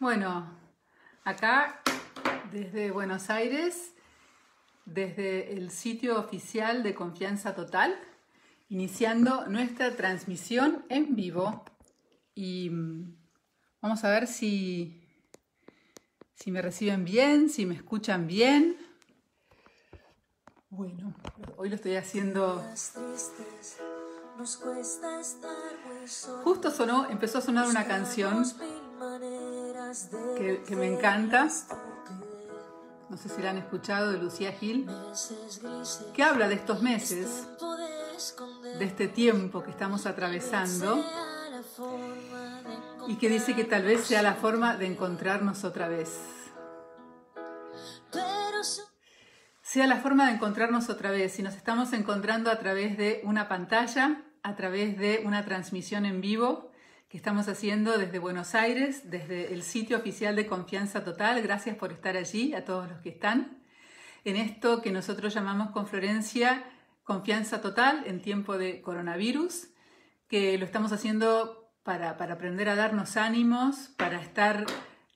Bueno, acá desde Buenos Aires, desde el sitio oficial de Confianza Total, iniciando nuestra transmisión en vivo y mm, vamos a ver si, si me reciben bien, si me escuchan bien. Bueno, hoy lo estoy haciendo. Justo sonó, empezó a sonar una canción que, me encanta, no sé si la han escuchado, de Lucía Gil, que habla de estos meses, de este tiempo que estamos atravesando y que dice que tal vez sea la forma de encontrarnos otra vez. Sea la forma de encontrarnos otra vez, si nos estamos encontrando a través de una pantalla, a través de una transmisión en vivo que estamos haciendo desde Buenos Aires, desde el sitio oficial de Confianza Total. Gracias por estar allí, a todos los que están, en esto que nosotros llamamos con Florencia Confianza Total en tiempo de coronavirus, que lo estamos haciendo para, para aprender a darnos ánimos, para estar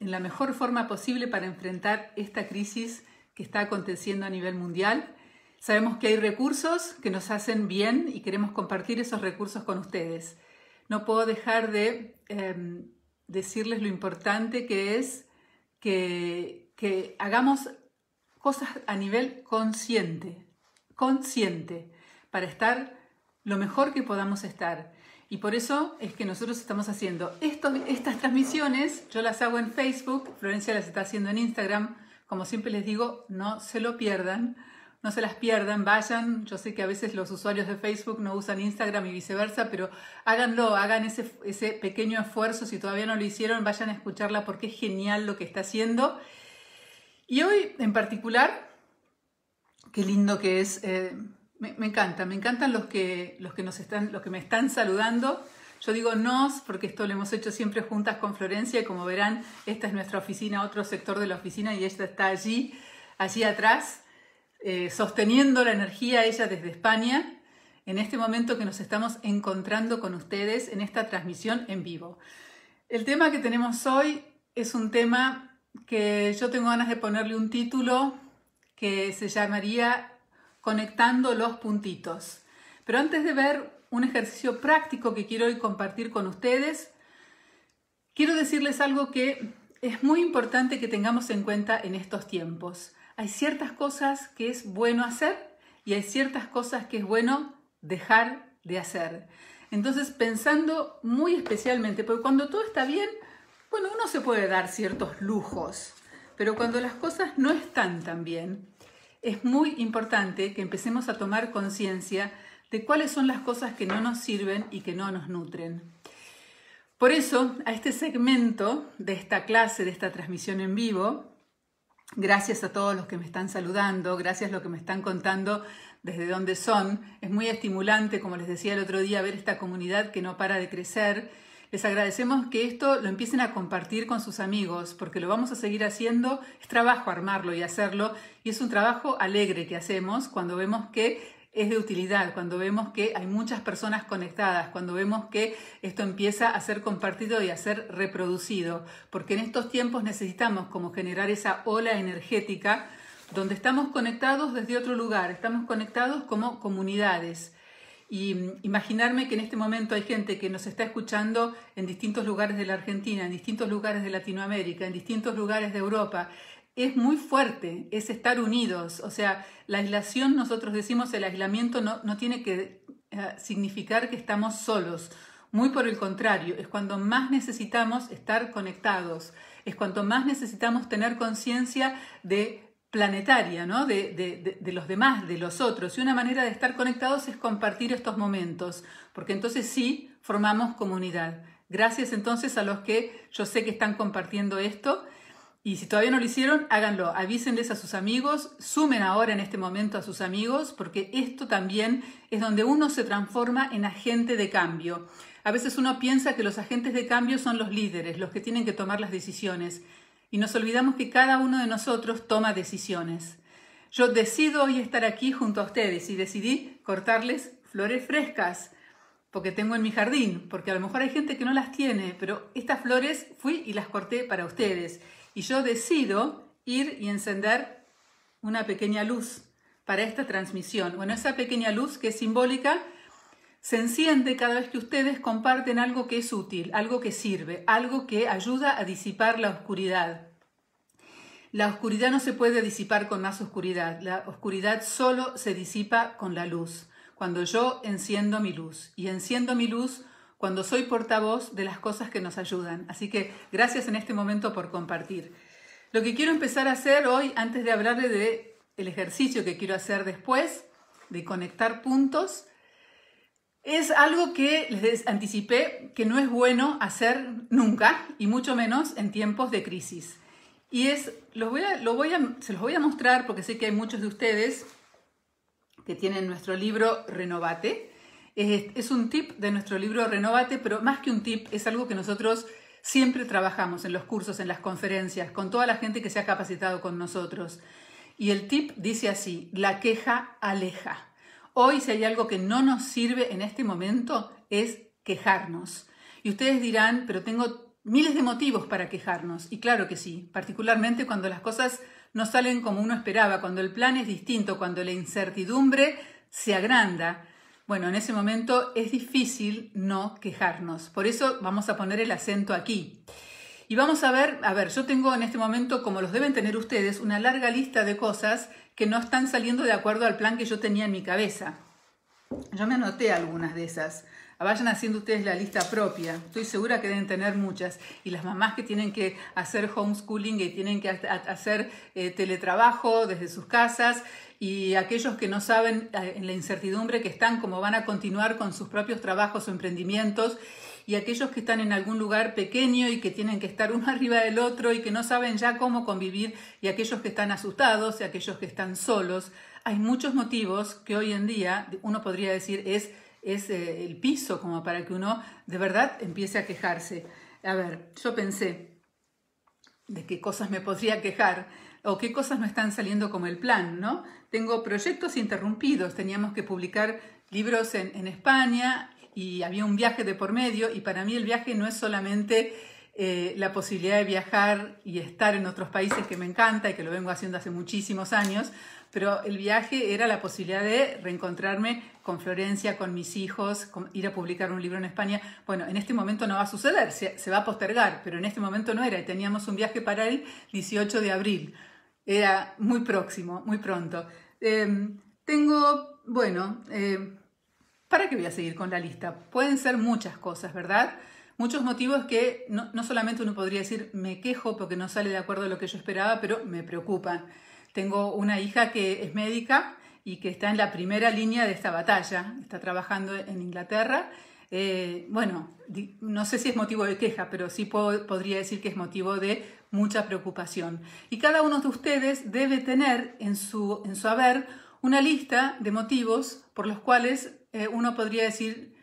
en la mejor forma posible para enfrentar esta crisis que está aconteciendo a nivel mundial. Sabemos que hay recursos que nos hacen bien y queremos compartir esos recursos con ustedes no puedo dejar de em, decirles lo importante que es que, hagamos cosas a nivel consciente, consciente, para estar lo mejor que podamos estar. Y por eso es que nosotros estamos haciendo estas transmisiones, yo las hago en Facebook, Florencia las está haciendo en Instagram, como siempre les digo, no se lo pierdan no se las pierdan, vayan. Yo sé que a veces los usuarios de Facebook no usan Instagram y viceversa, pero háganlo, hagan ese, pequeño esfuerzo. Si todavía no lo hicieron, vayan a escucharla porque es genial lo que está haciendo. Y hoy en particular, qué lindo que es. Eh, me, encanta, me encantan los que, los que, nos están, los que me están saludando. Yo digo nos porque esto lo hemos hecho siempre juntas con Florencia y como verán, esta es nuestra oficina, otro sector de la oficina y esta está allí, allí atrás. Eh, sosteniendo la energía ella desde España, en este momento que nos estamos encontrando con ustedes en esta transmisión en vivo. El tema que tenemos hoy es un tema que yo tengo ganas de ponerle un título que se llamaría Conectando los puntitos. Pero antes de ver un ejercicio práctico que quiero hoy compartir con ustedes, quiero decirles algo que es muy importante que tengamos en cuenta en estos tiempos hay ciertas cosas que es bueno hacer y hay ciertas cosas que es bueno dejar de hacer. Entonces, pensando muy especialmente, porque cuando todo está bien, bueno, uno se puede dar ciertos lujos, pero cuando las cosas no están tan bien, es muy importante que empecemos a tomar conciencia de cuáles son las cosas que no nos sirven y que no nos nutren. Por eso, a este segmento de esta clase, de esta transmisión en vivo, Gracias a todos los que me están saludando, gracias a los que me están contando desde dónde son. Es muy estimulante, como les decía el otro día, ver esta comunidad que no para de crecer. Les agradecemos que esto lo empiecen a compartir con sus amigos, porque lo vamos a seguir haciendo. Es trabajo armarlo y hacerlo, y es un trabajo alegre que hacemos cuando vemos que es de utilidad, cuando vemos que hay muchas personas conectadas, cuando vemos que esto empieza a ser compartido y a ser reproducido, porque en estos tiempos necesitamos como generar esa ola energética donde estamos conectados desde otro lugar, estamos conectados como comunidades. Y imaginarme que en este momento hay gente que nos está escuchando en distintos lugares de la Argentina, en distintos lugares de Latinoamérica, en distintos lugares de Europa, es muy fuerte, es estar unidos. O sea, la aislación, nosotros decimos, el aislamiento no, tiene que eh, significar que estamos solos. Muy por el contrario, es cuando más necesitamos estar conectados, es cuando más necesitamos tener conciencia de planetaria, ¿no? de, los demás, de los otros. Y una manera de estar conectados es compartir estos momentos, porque entonces sí formamos comunidad. Gracias entonces a los que yo sé que están compartiendo esto y si todavía no lo hicieron, háganlo, avísenles a sus amigos, sumen ahora en este momento a sus amigos, porque esto también es donde uno se transforma en agente de cambio. A veces uno piensa que los agentes de cambio son los líderes, los que tienen que tomar las decisiones, y nos olvidamos que cada uno de nosotros toma decisiones. Yo decido hoy estar aquí junto a ustedes y decidí cortarles flores frescas porque tengo en mi jardín, porque a lo mejor hay gente que no las tiene, pero estas flores fui y las corté para ustedes. Y yo decido ir y encender una pequeña luz para esta transmisión. Bueno, esa pequeña luz que es simbólica se enciende cada vez que ustedes comparten algo que es útil, algo que sirve, algo que ayuda a disipar la oscuridad. La oscuridad no se puede disipar con más oscuridad, la oscuridad solo se disipa con la luz cuando yo enciendo mi luz. Y enciendo mi luz cuando soy portavoz de las cosas que nos ayudan. Así que gracias en este momento por compartir. Lo que quiero empezar a hacer hoy, antes de hablarle de el ejercicio que quiero hacer después, de conectar puntos, es algo que les anticipé que no es bueno hacer nunca, y mucho menos en tiempos de crisis. Y es, lo voy se los voy a mostrar porque sé que hay muchos de ustedes que tiene nuestro libro Renovate. es un tip de nuestro libro Renovate, pero más que un tip, es algo que nosotros siempre trabajamos en los cursos, en las conferencias, con toda la gente que se ha capacitado con nosotros. Y el tip dice así, la queja aleja. Hoy si hay algo que no nos sirve en este momento es quejarnos. Y ustedes dirán, pero tengo miles de motivos para quejarnos. Y claro que sí, particularmente cuando las cosas no salen como uno esperaba, cuando el plan es distinto, cuando la incertidumbre se agranda. Bueno, en ese momento es difícil no quejarnos. Por eso vamos a poner el acento aquí. Y vamos a ver, a ver, yo tengo en este momento, como los deben tener ustedes, una larga lista de cosas que no están saliendo de acuerdo al plan que yo tenía en mi cabeza. Yo me anoté algunas de esas. Vayan haciendo ustedes la lista propia. Estoy segura que deben tener muchas. Y las mamás que tienen que hacer homeschooling, y tienen que hacer eh, teletrabajo desde sus casas, y aquellos que no saben eh, en la incertidumbre que están, cómo van a continuar con sus propios trabajos o emprendimientos, y aquellos que están en algún lugar pequeño y que tienen que estar uno arriba del otro y que no saben ya cómo convivir, y aquellos que están asustados y aquellos que están solos. Hay muchos motivos que hoy en día uno podría decir es es eh, el piso como para que uno de verdad empiece a quejarse. A ver, yo pensé de qué cosas me podría quejar o qué cosas no están saliendo como el plan, ¿no? Tengo proyectos interrumpidos, teníamos que publicar libros en, España y había un viaje de por medio y para mí el viaje no es solamente eh, la posibilidad de viajar y estar en otros países que me encanta y que lo vengo haciendo hace muchísimos años, pero el viaje era la posibilidad de reencontrarme con Florencia, con mis hijos, ir a publicar un libro en España. Bueno, en este momento no va a suceder, se, va a postergar, pero en este momento no era. Y teníamos un viaje para el 18 de abril. Era muy próximo, muy pronto. Em, tengo, bueno, em, ¿para qué voy a seguir con la lista? Pueden ser muchas cosas, ¿verdad? Muchos motivos que no, no solamente uno podría decir me quejo porque no sale de acuerdo a lo que yo esperaba, pero me preocupan. Tengo una hija que es médica y que está en la primera línea de esta batalla, está trabajando en Inglaterra. Eh, bueno, no sé si es motivo de queja, pero sí podría decir que es motivo de mucha preocupación. Y cada uno de ustedes debe tener en su, en su haber una lista de motivos por los cuales eh, uno podría decir,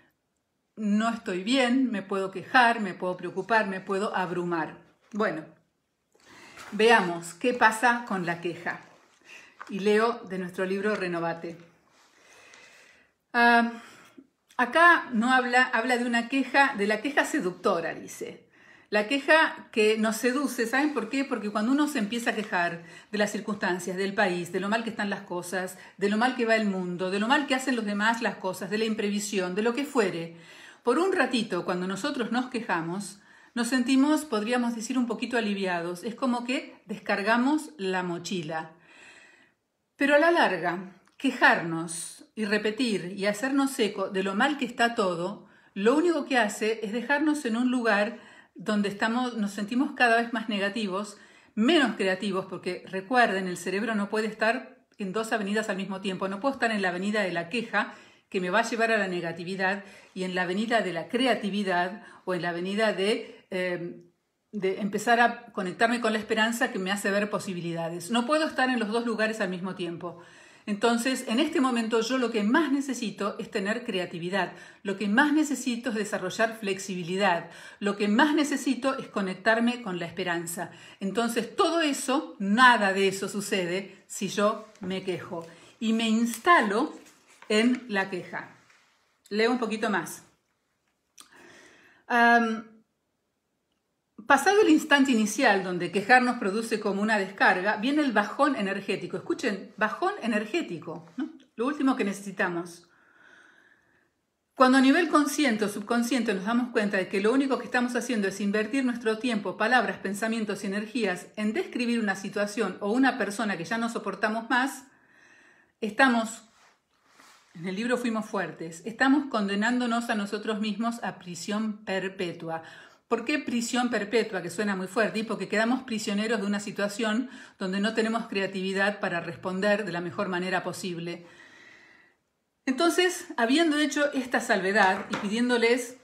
no estoy bien, me puedo quejar, me puedo preocupar, me puedo abrumar. Bueno, Veamos qué pasa con la queja. Y leo de nuestro libro Renovate. Ah, acá no habla, habla de una queja, de la queja seductora, dice. La queja que nos seduce, ¿saben por qué? Porque cuando uno se empieza a quejar de las circunstancias, del país, de lo mal que están las cosas, de lo mal que va el mundo, de lo mal que hacen los demás las cosas, de la imprevisión, de lo que fuere, por un ratito, cuando nosotros nos quejamos, nos sentimos, podríamos decir, un poquito aliviados. Es como que descargamos la mochila. Pero a la larga, quejarnos y repetir y hacernos eco de lo mal que está todo, lo único que hace es dejarnos en un lugar donde estamos, nos sentimos cada vez más negativos, menos creativos, porque recuerden, el cerebro no puede estar en dos avenidas al mismo tiempo, no puedo estar en la avenida de la queja, que me va a llevar a la negatividad, y en la avenida de la creatividad o en la avenida de Em, de empezar a conectarme con la esperanza que me hace ver posibilidades. No puedo estar en los dos lugares al mismo tiempo. Entonces, en este momento yo lo que más necesito es tener creatividad, lo que más necesito es desarrollar flexibilidad, lo que más necesito es conectarme con la esperanza. Entonces, todo eso, nada de eso sucede si yo me quejo y me instalo en la queja. Leo un poquito más. Pasado el instante inicial donde quejarnos produce como una descarga, viene el bajón energético. Escuchen, bajón energético, lo último que necesitamos. Cuando a nivel consciente o subconsciente nos damos cuenta de que lo único que estamos haciendo es invertir nuestro tiempo, palabras, pensamientos y energías en describir una situación o una persona que ya no soportamos más, estamos, en el libro fuimos fuertes, estamos condenándonos a nosotros mismos a prisión perpetua. ¿Por qué prisión perpetua? Que suena muy fuerte, y porque quedamos prisioneros de una situación donde no tenemos creatividad para responder de la mejor manera posible. Entonces, habiendo hecho esta salvedad y pidiéndoles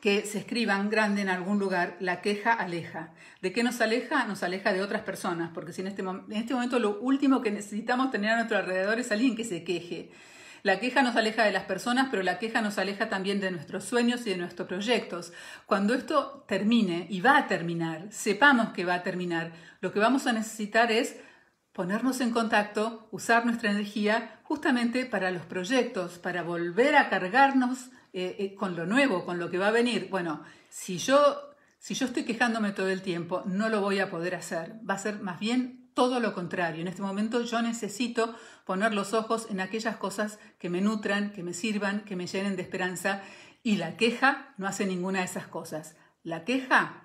que se escriban grande en algún lugar, la queja aleja. ¿De qué nos aleja? Nos aleja de otras personas, porque si en este, en este momento lo último que necesitamos tener a nuestro alrededor es alguien que se queje. La queja nos aleja de las personas, pero la queja nos aleja también de nuestros sueños y de nuestros proyectos. Cuando esto termine, y va a terminar, sepamos que va a terminar, lo que vamos a necesitar es ponernos en contacto, usar nuestra energía justamente para los proyectos, para volver a cargarnos eh, eh, con lo nuevo, con lo que va a venir. Bueno, si yo, si yo estoy quejándome todo el tiempo, no lo voy a poder hacer. Va a ser más bien todo lo contrario. En este momento yo necesito poner los ojos en aquellas cosas que me nutran, que me sirvan, que me llenen de esperanza. Y la queja no hace ninguna de esas cosas. La queja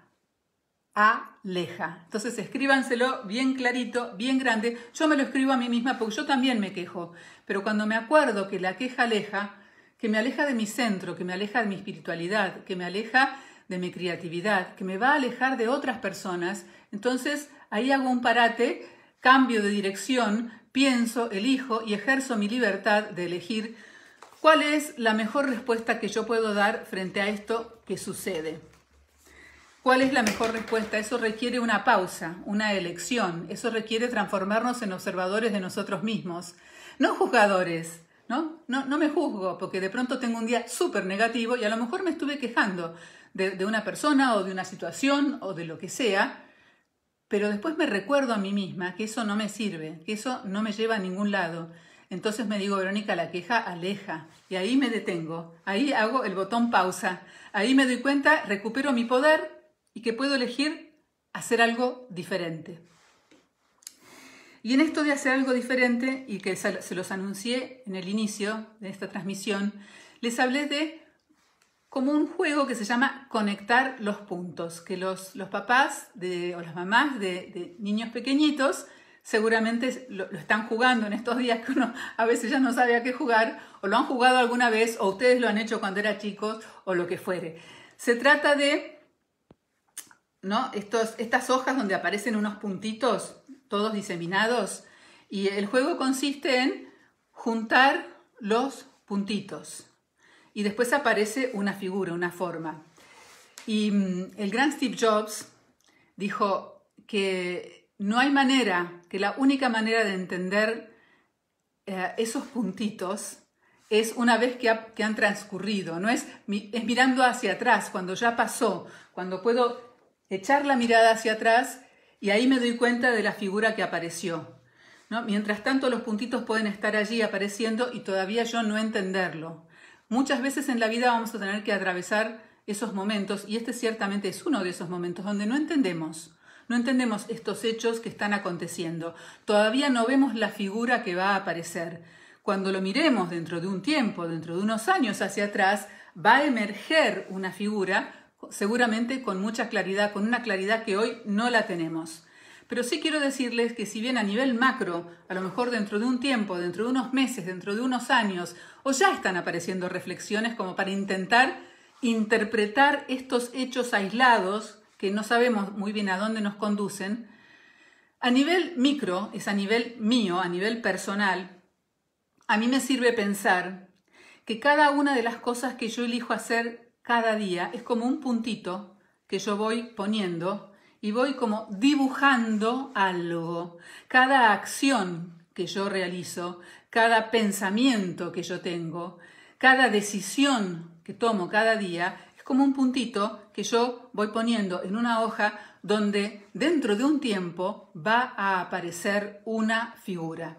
aleja. Entonces escríbanselo bien clarito, bien grande. Yo me lo escribo a mí misma porque yo también me quejo. Pero cuando me acuerdo que la queja aleja, que me aleja de mi centro, que me aleja de mi espiritualidad, que me aleja de mi creatividad, que me va a alejar de otras personas, entonces Ahí hago un parate, cambio de dirección, pienso, elijo y ejerzo mi libertad de elegir cuál es la mejor respuesta que yo puedo dar frente a esto que sucede. ¿Cuál es la mejor respuesta? Eso requiere una pausa, una elección, eso requiere transformarnos en observadores de nosotros mismos, no juzgadores, ¿no? No, no me juzgo porque de pronto tengo un día súper negativo y a lo mejor me estuve quejando de, de una persona o de una situación o de lo que sea, pero después me recuerdo a mí misma que eso no me sirve, que eso no me lleva a ningún lado. Entonces me digo, Verónica, la queja aleja. Y ahí me detengo, ahí hago el botón pausa, ahí me doy cuenta, recupero mi poder y que puedo elegir hacer algo diferente. Y en esto de hacer algo diferente, y que se los anuncié en el inicio de esta transmisión, les hablé de como un juego que se llama Conectar los Puntos, que los, los papás o las mamás de, niños pequeñitos seguramente lo, están jugando en estos días que uno a veces ya no sabe a qué jugar, o lo han jugado alguna vez, o ustedes lo han hecho cuando eran chicos, o lo que fuere. Se trata de ¿no? estas hojas donde aparecen unos puntitos, todos diseminados, y el juego consiste en juntar los puntitos y después aparece una figura, una forma. Y mm, el gran Steve Jobs dijo que no hay manera, que la única manera de entender eh, esos puntitos es una vez que, han transcurrido, no es, es mirando hacia atrás, cuando ya pasó, cuando puedo echar la mirada hacia atrás y ahí me doy cuenta de la figura que apareció. Mientras tanto, los puntitos pueden estar allí apareciendo y todavía yo no entenderlo. Muchas veces en la vida vamos a tener que atravesar esos momentos y este ciertamente es uno de esos momentos donde no entendemos, no entendemos estos hechos que están aconteciendo. Todavía no vemos la figura que va a aparecer. Cuando lo miremos dentro de un tiempo, dentro de unos años hacia atrás, va a emerger una figura seguramente con mucha claridad, con una claridad que hoy no la tenemos. Pero sí quiero decirles que si bien a nivel macro, a lo mejor dentro de un tiempo, dentro de unos meses, dentro de unos años, o ya están apareciendo reflexiones como para intentar interpretar estos hechos aislados que no sabemos muy bien a dónde nos conducen, a nivel micro, es a nivel mío, a nivel personal, a mí me sirve pensar que cada una de las cosas que yo elijo hacer cada día es como un puntito que yo voy poniendo y voy como dibujando algo. Cada acción que yo realizo, cada pensamiento que yo tengo, cada decisión que tomo cada día, es como un puntito que yo voy poniendo en una hoja donde dentro de un tiempo va a aparecer una figura.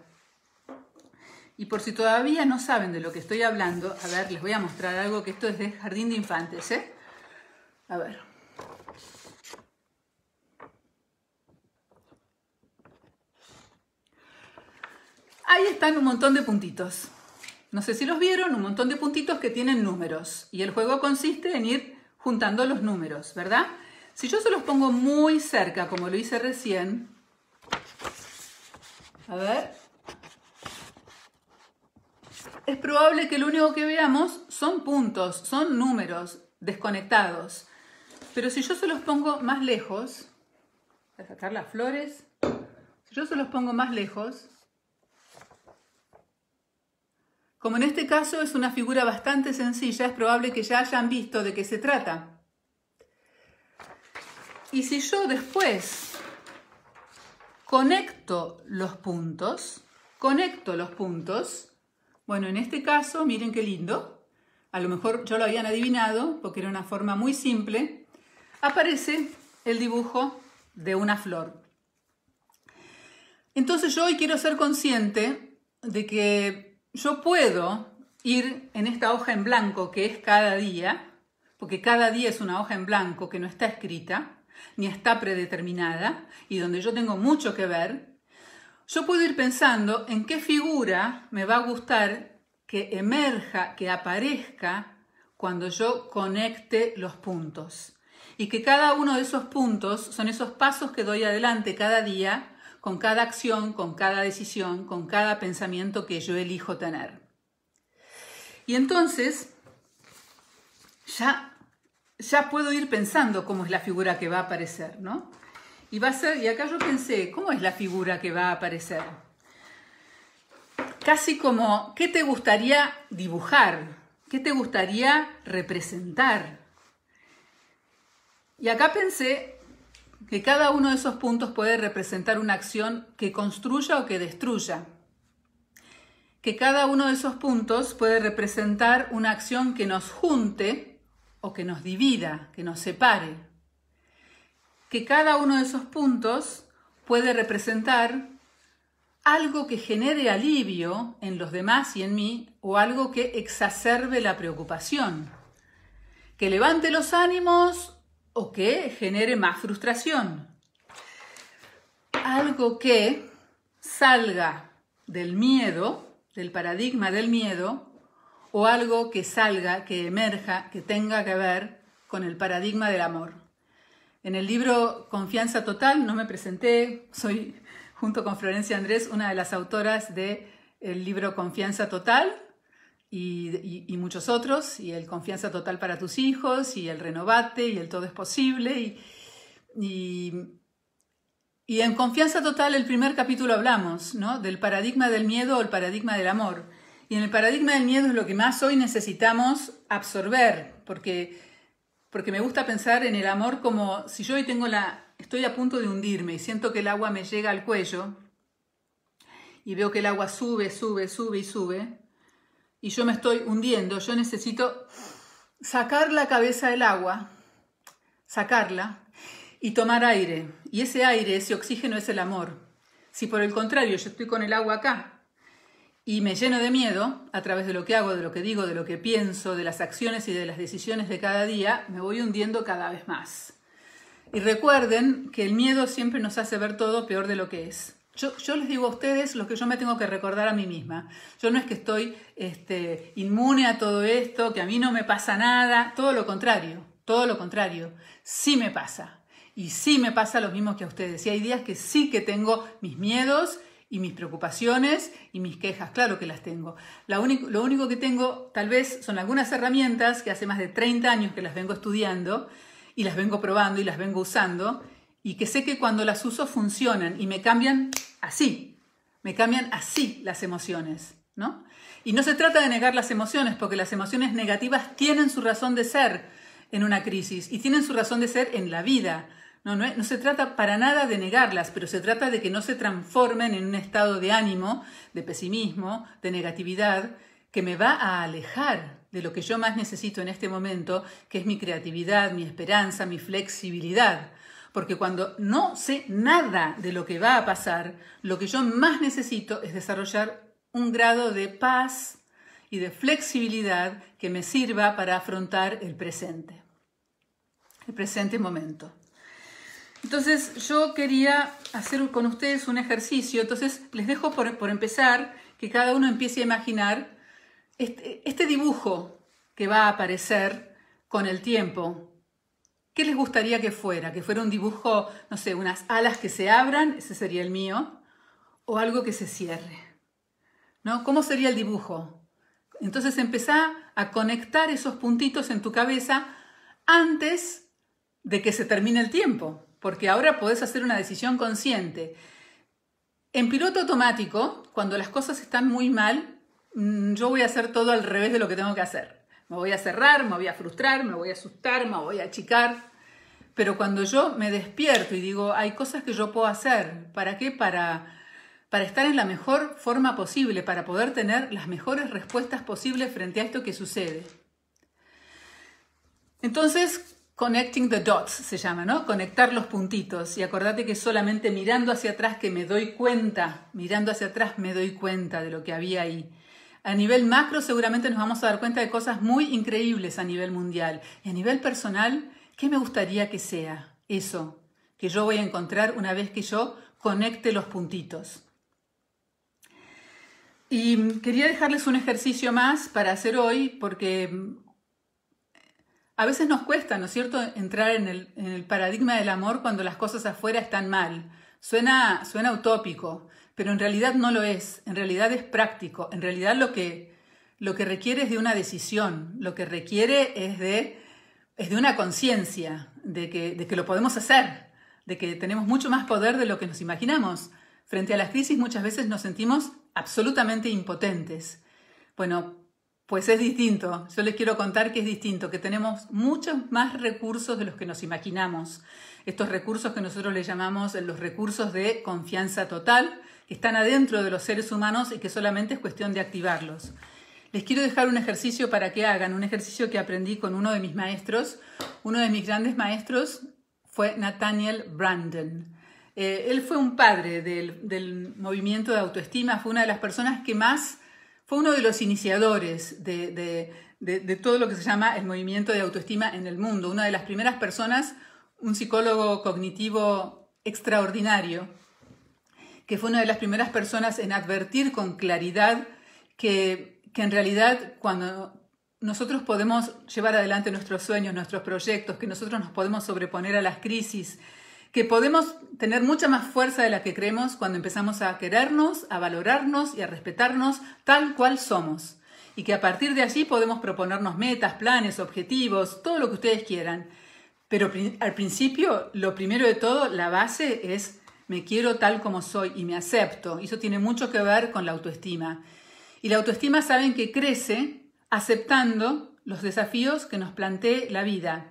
Y por si todavía no saben de lo que estoy hablando, a ver, les voy a mostrar algo que esto es de jardín de infantes, ¿eh? A ver. Ahí están un montón de puntitos. No sé si los vieron, un montón de puntitos que tienen números. Y el juego consiste en ir juntando los números, ¿verdad? Si yo se los pongo muy cerca, como lo hice recién, a ver, es probable que lo único que veamos son puntos, son números desconectados. Pero si yo se los pongo más lejos, voy a sacar las flores, si yo se los pongo más lejos, como en este caso es una figura bastante sencilla, es probable que ya hayan visto de qué se trata. Y si yo después conecto los puntos, conecto los puntos, bueno, en este caso, miren qué lindo, a lo mejor yo lo habían adivinado porque era una forma muy simple, aparece el dibujo de una flor. Entonces yo hoy quiero ser consciente de que yo puedo ir en esta hoja en blanco que es cada día, porque cada día es una hoja en blanco que no está escrita, ni está predeterminada, y donde yo tengo mucho que ver, yo puedo ir pensando en qué figura me va a gustar que emerja, que aparezca cuando yo conecte los puntos. Y que cada uno de esos puntos son esos pasos que doy adelante cada día con cada acción, con cada decisión, con cada pensamiento que yo elijo tener. Y entonces, ya, ya puedo ir pensando cómo es la figura que va a aparecer, ¿no? Y va a ser, y acá yo pensé, ¿cómo es la figura que va a aparecer? Casi como, ¿qué te gustaría dibujar? ¿Qué te gustaría representar? Y acá pensé que cada uno de esos puntos puede representar una acción que construya o que destruya. Que cada uno de esos puntos puede representar una acción que nos junte o que nos divida, que nos separe. Que cada uno de esos puntos puede representar algo que genere alivio en los demás y en mí o algo que exacerbe la preocupación. Que levante los ánimos o que genere más frustración. Algo que salga del miedo, del paradigma del miedo, o algo que salga, que emerja, que tenga que ver con el paradigma del amor. En el libro Confianza Total no me presenté, soy junto con Florencia Andrés una de las autoras del el libro Confianza Total, y, muchos otros, y el Confianza Total para tus hijos, y el Renovate, y el Todo es Posible. Y, y en Confianza Total, el primer capítulo hablamos ¿no? del paradigma del miedo o el paradigma del amor. Y en el paradigma del miedo es lo que más hoy necesitamos absorber, porque, porque me gusta pensar en el amor como si yo hoy tengo la, estoy a punto de hundirme y siento que el agua me llega al cuello y veo que el agua sube, sube, sube y sube, y yo me estoy hundiendo, yo necesito sacar la cabeza del agua, sacarla y tomar aire. Y ese aire, ese oxígeno es el amor. Si por el contrario yo estoy con el agua acá y me lleno de miedo a través de lo que hago, de lo que digo, de lo que pienso, de las acciones y de las decisiones de cada día, me voy hundiendo cada vez más. Y recuerden que el miedo siempre nos hace ver todo peor de lo que es. Yo, les digo a ustedes lo que yo me tengo que recordar a mí misma. Yo no es que estoy este, inmune a todo esto, que a mí no me pasa nada, todo lo contrario, todo lo contrario, sí me pasa. Y sí me pasa lo mismo que a ustedes. Y hay días que sí que tengo mis miedos y mis preocupaciones y mis quejas, claro que las tengo. lo único que tengo tal vez son algunas herramientas que hace más de 30 años que las vengo estudiando y las vengo probando y las vengo usando y que sé que cuando las uso funcionan y me cambian así, me cambian así las emociones, ¿no? Y no se trata de negar las emociones, porque las emociones negativas tienen su razón de ser en una crisis y tienen su razón de ser en la vida. No, no se trata para nada de negarlas, pero se trata de que no se transformen en un estado de ánimo, de pesimismo, de negatividad, que me va a alejar de lo que yo más necesito en este momento, que es mi creatividad, mi esperanza, mi flexibilidad. Porque cuando no sé nada de lo que va a pasar, lo que yo más necesito es desarrollar un grado de paz y de flexibilidad que me sirva para afrontar el presente, el presente momento. Entonces yo quería hacer con ustedes un ejercicio, entonces les dejo por, empezar que cada uno empiece a imaginar este, este dibujo que va a aparecer con el tiempo, ¿Qué les gustaría que fuera? Que fuera un dibujo, no sé, unas alas que se abran, ese sería el mío, o algo que se cierre. ¿No? ¿Cómo sería el dibujo? Entonces empezá a conectar esos puntitos en tu cabeza antes de que se termine el tiempo, porque ahora podés hacer una decisión consciente. En piloto automático, cuando las cosas están muy mal, mm, yo voy a hacer todo al revés de lo que tengo que hacer. Me voy a cerrar, me voy a frustrar, me voy a asustar, me voy a achicar. Pero cuando yo me despierto y digo, hay cosas que yo puedo hacer, ¿para qué? Para, para estar en la mejor forma posible, para poder tener las mejores respuestas posibles frente a esto que sucede. Entonces, connecting the dots se llama, ¿no? Conectar los puntitos. Y acordate que solamente mirando hacia atrás que me doy cuenta, mirando hacia atrás me doy cuenta de lo que había ahí. A nivel macro seguramente nos vamos a dar cuenta de cosas muy increíbles a nivel mundial. Y a nivel personal, ¿qué me gustaría que sea eso que yo voy a encontrar una vez que yo conecte los puntitos? Y quería dejarles un ejercicio más para hacer hoy porque mm, a veces nos cuesta, ¿no es cierto?, entrar en el, paradigma del amor cuando las cosas afuera están mal. Suena, suena utópico, pero en realidad no lo es, en realidad es práctico, en realidad lo que, lo que requiere es de una decisión, lo que requiere es de, es de una conciencia de que, de que lo podemos hacer, de que tenemos mucho más poder de lo que nos imaginamos. Frente a las crisis muchas veces nos sentimos absolutamente impotentes. Bueno, pues es distinto, yo les quiero contar que es distinto, que tenemos muchos más recursos de los que nos imaginamos. Estos recursos que nosotros le llamamos los recursos de confianza total, que están adentro de los seres humanos y que solamente es cuestión de activarlos. Les quiero dejar un ejercicio para que hagan, un ejercicio que aprendí con uno de mis maestros. Uno de mis grandes maestros fue Nathaniel Brandon. Eh, él fue un padre del movimiento de autoestima, fue una de las personas que más fue uno de los iniciadores de, todo lo que se llama el movimiento de autoestima en el mundo, una de las primeras personas, un psicólogo cognitivo extraordinario, que fue una de las primeras personas en advertir con claridad que, que en realidad cuando, nosotros podemos llevar adelante nuestros sueños, nuestros proyectos, que nosotros nos podemos sobreponer a las crisis, que podemos tener mucha más fuerza de la que creemos cuando empezamos a querernos, a valorarnos y a respetarnos tal cual somos. Y que a partir de allí podemos proponernos metas, planes, objetivos, todo lo que ustedes quieran. Pero al principio, lo primero de todo, la base es me quiero tal como soy y me acepto. Eso tiene mucho que ver con la autoestima. Y la autoestima saben que crece aceptando los desafíos que nos plantea la vida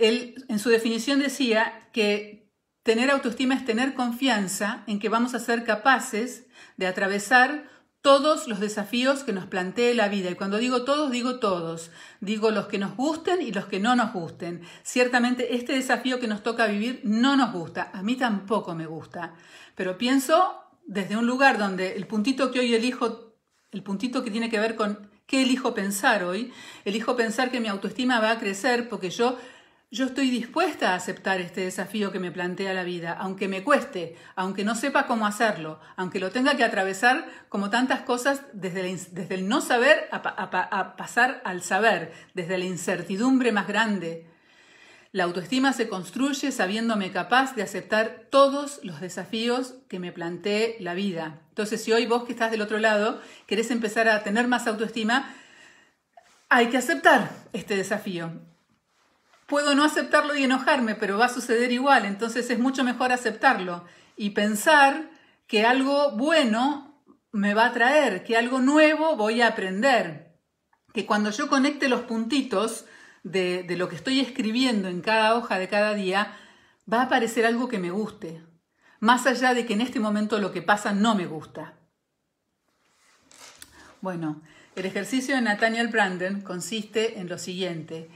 él en su definición decía que tener autoestima es tener confianza en que vamos a ser capaces de atravesar todos los desafíos que nos plantee la vida. Y cuando digo todos, digo todos. Digo los que nos gusten y los que no nos gusten. Ciertamente este desafío que nos toca vivir no nos gusta. A mí tampoco me gusta. Pero pienso desde un lugar donde el puntito que hoy elijo, el puntito que tiene que ver con qué elijo pensar hoy, elijo pensar que mi autoestima va a crecer porque yo yo estoy dispuesta a aceptar este desafío que me plantea la vida, aunque me cueste, aunque no sepa cómo hacerlo, aunque lo tenga que atravesar como tantas cosas desde, el no saber a, pasar al saber, desde la incertidumbre más grande. La autoestima se construye sabiéndome capaz de aceptar todos los desafíos que me plantee la vida. Entonces, si hoy vos que estás del otro lado querés empezar a tener más autoestima, hay que aceptar este desafío puedo no aceptarlo y enojarme, pero va a suceder igual, entonces es mucho mejor aceptarlo y pensar que algo bueno me va a traer, que algo nuevo voy a aprender, que cuando yo conecte los puntitos de, de lo que estoy escribiendo en cada hoja de cada día, va a aparecer algo que me guste, más allá de que en este momento lo que pasa no me gusta. Bueno, el ejercicio de Nathaniel Branden consiste en lo siguiente.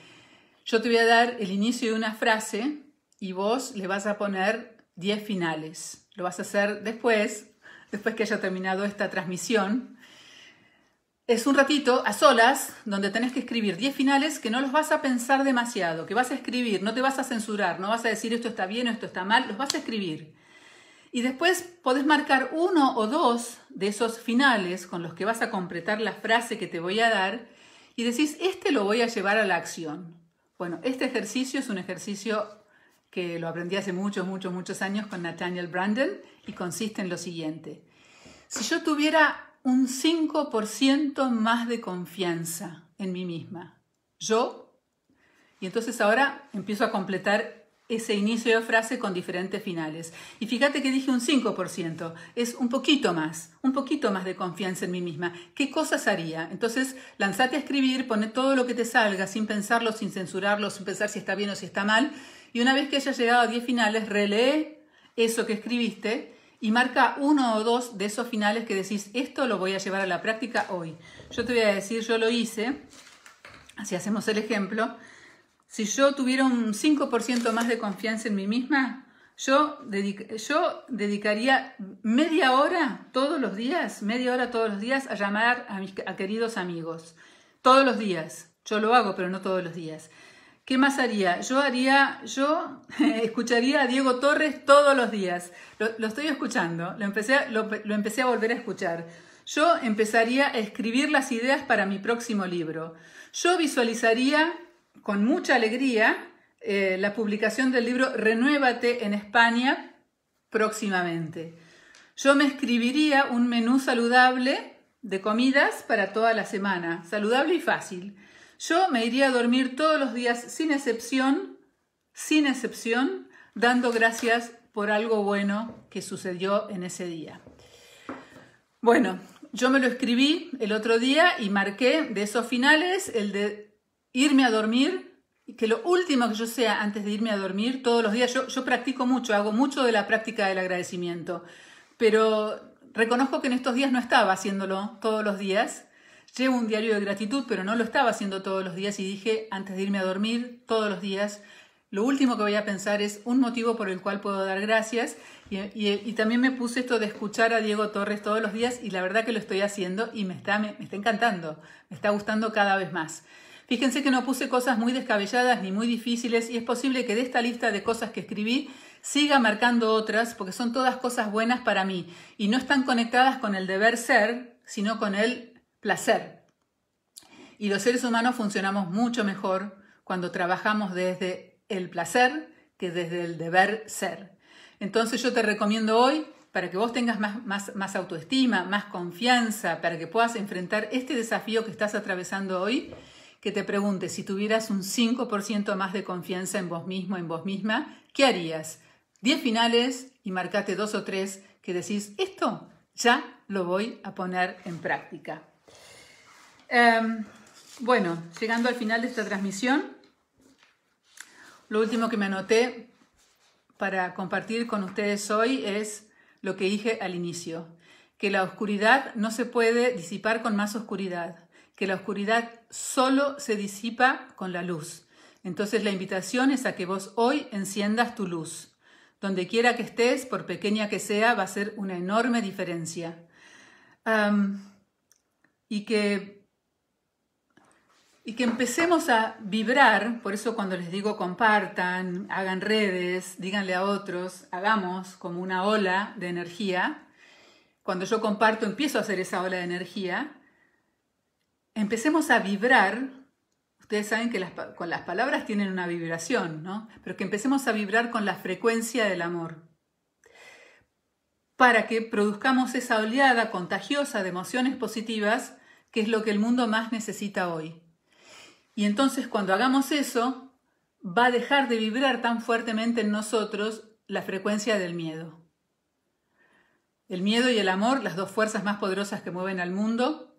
Yo te voy a dar el inicio de una frase y vos le vas a poner 10 finales. Lo vas a hacer después, después que haya terminado esta transmisión. Es un ratito a solas donde tenés que escribir 10 finales que no los vas a pensar demasiado, que vas a escribir, no te vas a censurar, no vas a decir esto está bien o esto está mal, los vas a escribir. Y después podés marcar uno o dos de esos finales con los que vas a completar la frase que te voy a dar y decís, este lo voy a llevar a la acción. Bueno, este ejercicio es un ejercicio que lo aprendí hace muchos, muchos, muchos años con Nathaniel Brandon y consiste en lo siguiente. Si yo tuviera un 5% más de confianza en mí misma, yo, y entonces ahora empiezo a completar ese inicio de frase con diferentes finales. Y fíjate que dije un 5%, es un poquito más, un poquito más de confianza en mí misma. ¿Qué cosas haría? Entonces, lanzate a escribir, pone todo lo que te salga, sin pensarlo, sin censurarlo, sin pensar si está bien o si está mal. Y una vez que hayas llegado a 10 finales, relee eso que escribiste y marca uno o dos de esos finales que decís, esto lo voy a llevar a la práctica hoy. Yo te voy a decir, yo lo hice, así hacemos el ejemplo, si yo tuviera un 5% más de confianza en mí misma, yo, dedicaría media hora todos los días, media hora todos los días a llamar a mis queridos amigos. Todos los días. Yo lo hago, pero no todos los días. ¿Qué más haría? Yo haría, yo escucharía a Diego Torres todos los días. Lo, estoy escuchando, lo empecé, lo empecé a volver a escuchar. Yo empezaría a escribir las ideas para mi próximo libro. Yo visualizaría con mucha alegría eh, la publicación del libro Renuévate en España próximamente. Yo me escribiría un menú saludable de comidas para toda la semana, saludable y fácil. Yo me iría a dormir todos los días sin excepción, sin excepción, dando gracias por algo bueno que sucedió en ese día. Bueno, yo me lo escribí el otro día y marqué de esos finales el de irme a dormir y que lo último que yo sea antes de irme a dormir todos los días, yo, practico mucho, hago mucho de la práctica del agradecimiento, pero reconozco que en estos días no estaba haciéndolo todos los días. Llevo un diario de gratitud, pero no lo estaba haciendo todos los días y dije, antes de irme a dormir, todos los días, lo último que voy a pensar es un motivo por el cual puedo dar gracias. Y, también me puse esto de escuchar a Diego Torres todos los días y la verdad que lo estoy haciendo y me está, me está encantando, me está gustando cada vez más. Fíjense que no puse cosas muy descabelladas ni muy difíciles y es posible que de esta lista de cosas que escribí siga marcando otras porque son todas cosas buenas para mí y no están conectadas con el deber ser, sino con el placer. Y los seres humanos funcionamos mucho mejor cuando trabajamos desde el placer que desde el deber ser. Entonces yo te recomiendo hoy para que vos tengas más, más, autoestima, más confianza, para que puedas enfrentar este desafío que estás atravesando hoy, que te pregunte si tuvieras un 5% más de confianza en vos mismo, en vos misma, ¿qué harías? 10 finales y marcate dos o tres que decís, esto ya lo voy a poner en práctica. Em, bueno, llegando al final de esta transmisión, lo último que me anoté para compartir con ustedes hoy es lo que dije al inicio, que la oscuridad no se puede disipar con más oscuridad que la oscuridad solo se disipa con la luz. Entonces la invitación es a que vos hoy enciendas tu luz. Donde quiera que estés, por pequeña que sea, va a ser una enorme diferencia. y, que, y que empecemos a vibrar, por eso cuando les digo compartan, hagan redes, díganle a otros, hagamos como una ola de energía. Cuando yo comparto empiezo a hacer esa ola de energía empecemos a vibrar, ustedes saben que con las palabras tienen una vibración, ¿no? Pero que empecemos a vibrar con la frecuencia del amor, para que produzcamos esa oleada contagiosa de emociones positivas, que es lo que el mundo más necesita hoy. Y entonces cuando hagamos eso, va a dejar de vibrar tan fuertemente en nosotros la frecuencia del miedo. El miedo y el amor, las dos fuerzas más poderosas que mueven al mundo,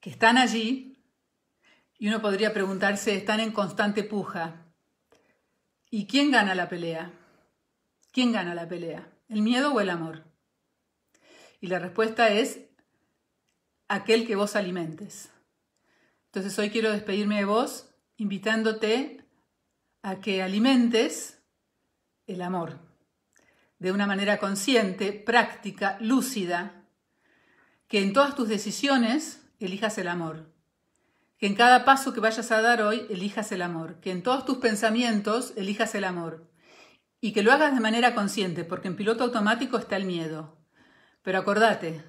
que están allí y uno podría preguntarse, están en constante puja. ¿Y quién gana la pelea? ¿Quién gana la pelea? ¿El miedo o el amor? Y la respuesta es aquel que vos alimentes. Entonces hoy quiero despedirme de vos invitándote a que alimentes el amor de una manera consciente, práctica, lúcida, que en todas tus decisiones elijas el amor. Que en cada paso que vayas a dar hoy, elijas el amor. Que en todos tus pensamientos, elijas el amor. Y que lo hagas de manera consciente, porque en piloto automático está el miedo. Pero acordate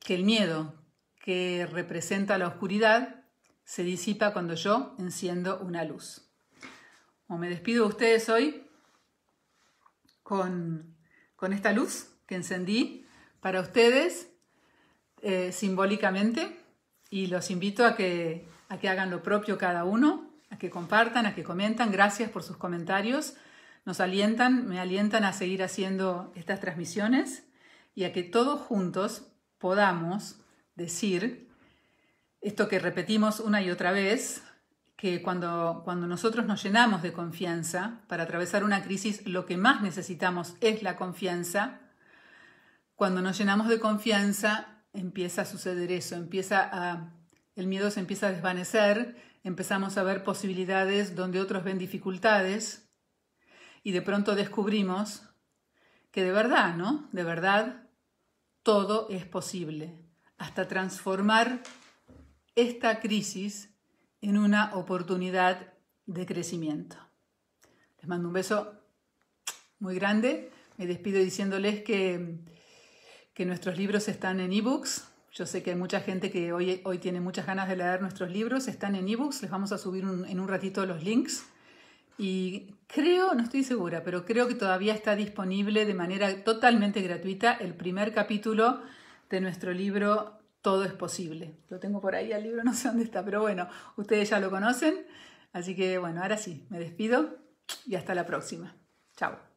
que el miedo que representa la oscuridad se disipa cuando yo enciendo una luz. O me despido de ustedes hoy con, con esta luz que encendí para ustedes eh, simbólicamente y los invito a que, a que hagan lo propio cada uno, a que compartan, a que comentan. Gracias por sus comentarios. Nos alientan, me alientan a seguir haciendo estas transmisiones y a que todos juntos podamos decir esto que repetimos una y otra vez, que cuando, cuando nosotros nos llenamos de confianza para atravesar una crisis, lo que más necesitamos es la confianza. Cuando nos llenamos de confianza, empieza a suceder eso, empieza a, el miedo se empieza a desvanecer, empezamos a ver posibilidades donde otros ven dificultades y de pronto descubrimos que de verdad, ¿no? De verdad, todo es posible, hasta transformar esta crisis en una oportunidad de crecimiento. Les mando un beso muy grande, me despido diciéndoles que que nuestros libros están en ebooks. Yo sé que hay mucha gente que hoy, hoy tiene muchas ganas de leer nuestros libros, están en ebooks, les vamos a subir en un ratito los links. Y creo, no estoy segura, pero creo que todavía está disponible de manera totalmente gratuita el primer capítulo de nuestro libro Todo es posible. Lo tengo por ahí, el libro no sé dónde está, pero bueno, ustedes ya lo conocen. Así que bueno, ahora sí, me despido y hasta la próxima. Chao.